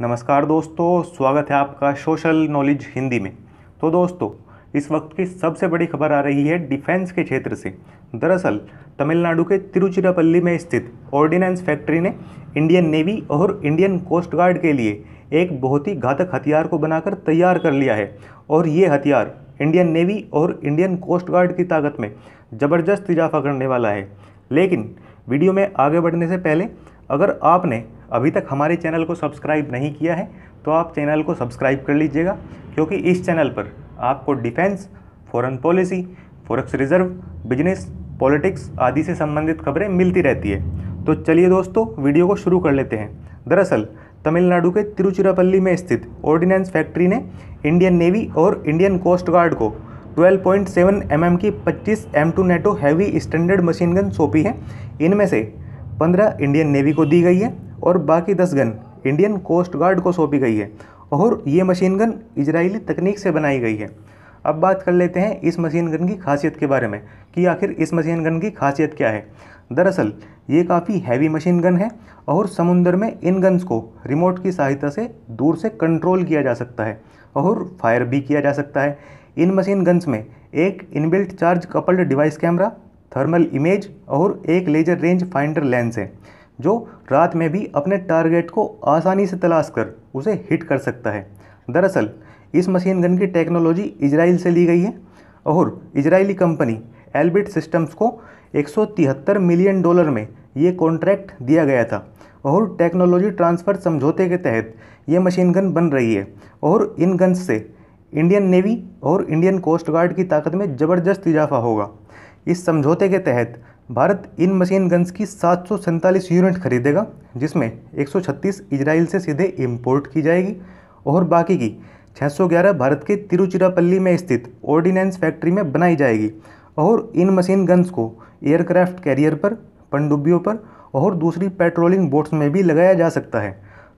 नमस्कार दोस्तों स्वागत है आपका सोशल नॉलेज हिंदी में तो दोस्तों इस वक्त की सबसे बड़ी खबर आ रही है डिफेंस के क्षेत्र से दरअसल तमिलनाडु के तिरुचिरापल्ली में स्थित ऑर्डिनेंस फैक्ट्री ने इंडियन नेवी और इंडियन कोस्ट गार्ड के लिए एक बहुत ही घातक हथियार को बनाकर तैयार कर लिया है और ये हथियार इंडियन नेवी और इंडियन कोस्ट गार्ड की ताकत में ज़बरदस्त इजाफा करने वाला है लेकिन वीडियो में आगे बढ़ने से पहले अगर आपने अभी तक हमारे चैनल को सब्सक्राइब नहीं किया है तो आप चैनल को सब्सक्राइब कर लीजिएगा क्योंकि इस चैनल पर आपको defence foreign policy forex reserve business politics आदि से संबंधित खबरें मिलती रहती है तो चलिए दोस्तों वीडियो को शुरू कर लेते हैं दरअसल तमिलनाडु के तिरुचिरापल्ली में स्थित ऑर्डिनेंस फैक्ट्री ने इंडियन नेवी और इंडियन कोस्ट गार्ड को 12.7 पॉइंट mm की 25 M2 NATO heavy standard machine gun सौंपी है इनमें से पंद्रह इंडियन नेवी को दी गई है और बाकी दस गन इंडियन कोस्ट गार्ड को सौंपी गई है और ये मशीन गन इजरायली तकनीक से बनाई गई है अब बात कर लेते हैं इस मशीन गन की खासियत के बारे में कि आखिर इस मशीन गन की खासियत क्या है दरअसल ये काफ़ी हैवी मशीन गन है और समुंदर में इन गन्स को रिमोट की सहायता से दूर से कंट्रोल किया जा सकता है और फायर भी किया जा सकता है इन मशीन गन्स में एक inbuilt charge coupled device camera thermal image और एक लेजर रेंज फाइंडर लेंस है जो रात में भी अपने टारगेट को आसानी से तलाश कर उसे हिट कर सकता है दरअसल इस मशीन गन की टेक्नोलॉजी इजराइल से ली गई है और इजरायली कंपनी एल्बिट सिस्टम्स को एक मिलियन डॉलर में ये कॉन्ट्रैक्ट दिया गया था और टेक्नोलॉजी ट्रांसफ़र समझौते के तहत ये मशीन गन बन रही है और इन गन्स से इंडियन नेवी और इंडियन कोस्ट गार्ड की ताकत में ज़बरदस्त इजाफा होगा इस समझौते के तहत भारत इन मशीन गन्स की सात यूनिट खरीदेगा जिसमें 136 इजराइल से सीधे इम्पोर्ट की जाएगी और बाकी की 611 भारत के तिरुचिरापल्ली में स्थित ऑर्डिनेंस फैक्ट्री में बनाई जाएगी और इन मशीन गन्स को एयरक्राफ्ट कैरियर पर पनडुब्बियों पर और दूसरी पेट्रोलिंग बोट्स में भी लगाया जा सकता है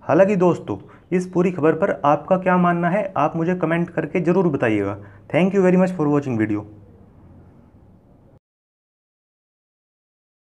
हालांकि दोस्तों इस पूरी खबर पर आपका क्या मानना है आप मुझे कमेंट करके ज़रूर बताइएगा thank you very much for watching video